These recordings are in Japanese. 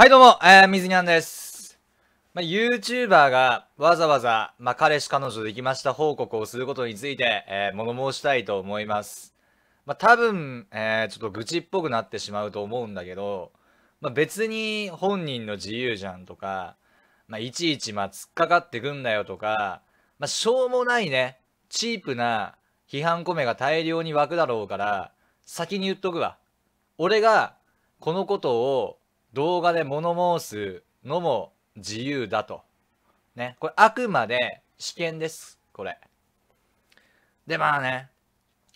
はいどうも、えー、水にゃんです。まあ、YouTuber がわざわざ、まあ、彼氏彼女できました報告をすることについて、えー、物申したいと思います。まあ、多分、えー、ちょっと愚痴っぽくなってしまうと思うんだけど、まあ、別に本人の自由じゃんとか、まあ、いちいち、ま突っかかってくんだよとか、まあ、しょうもないね、チープな批判コメが大量に湧くだろうから、先に言っとくわ。俺が、このことを、動画で物申すのも自由だと。ね。これあくまで試験です。これ。で、まあね。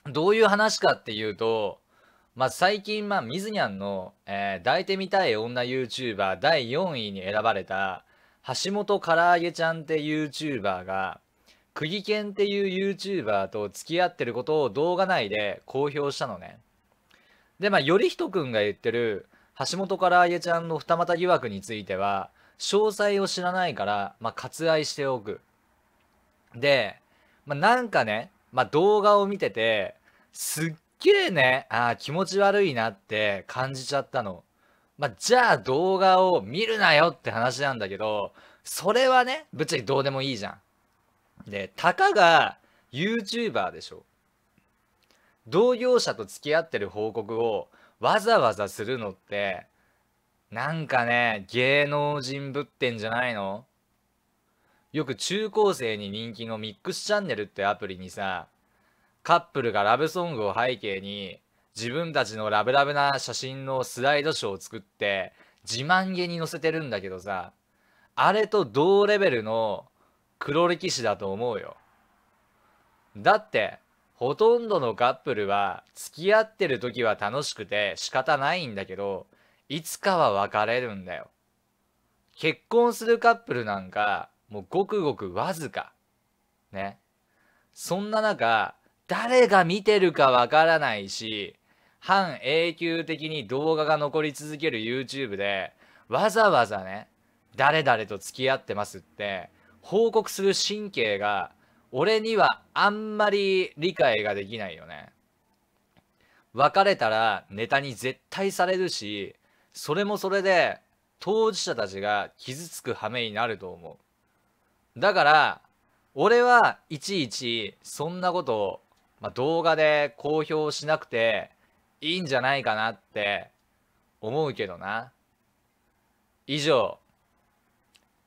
どういう話かっていうと、まあ、最近、まあ、みずにゃんの、えー、抱いてみたい女 YouTuber 第4位に選ばれた、橋本からあげちゃんって YouTuber が、くぎけんっていう YouTuber と付き合ってることを動画内で公表したのね。で、まあ、よりひとくんが言ってる、橋本からあゆちゃんの二股疑惑については、詳細を知らないから、まあ、割愛しておく。で、まあ、なんかね、まあ、動画を見てて、すっげえね、ああ、気持ち悪いなって感じちゃったの。まあ、じゃあ動画を見るなよって話なんだけど、それはね、ぶっちゃけどうでもいいじゃん。で、たかが YouTuber でしょ。同業者と付き合ってる報告をわざわざするのってなんかね芸能人ぶってんじゃないのよく中高生に人気のミックスチャンネルってアプリにさカップルがラブソングを背景に自分たちのラブラブな写真のスライドショーを作って自慢げに載せてるんだけどさあれと同レベルの黒歴史だと思うよだってほとんどのカップルは付き合ってる時は楽しくて仕方ないんだけどいつかは別れるんだよ結婚するカップルなんかもうごくごくわずかねそんな中誰が見てるかわからないし半永久的に動画が残り続ける YouTube でわざわざね誰々と付き合ってますって報告する神経が俺にはあんまり理解ができないよね。別れたらネタに絶対されるし、それもそれで当事者たちが傷つく羽目になると思う。だから、俺はいちいちそんなことを、まあ、動画で公表しなくていいんじゃないかなって思うけどな。以上、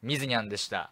ミズニャンでした。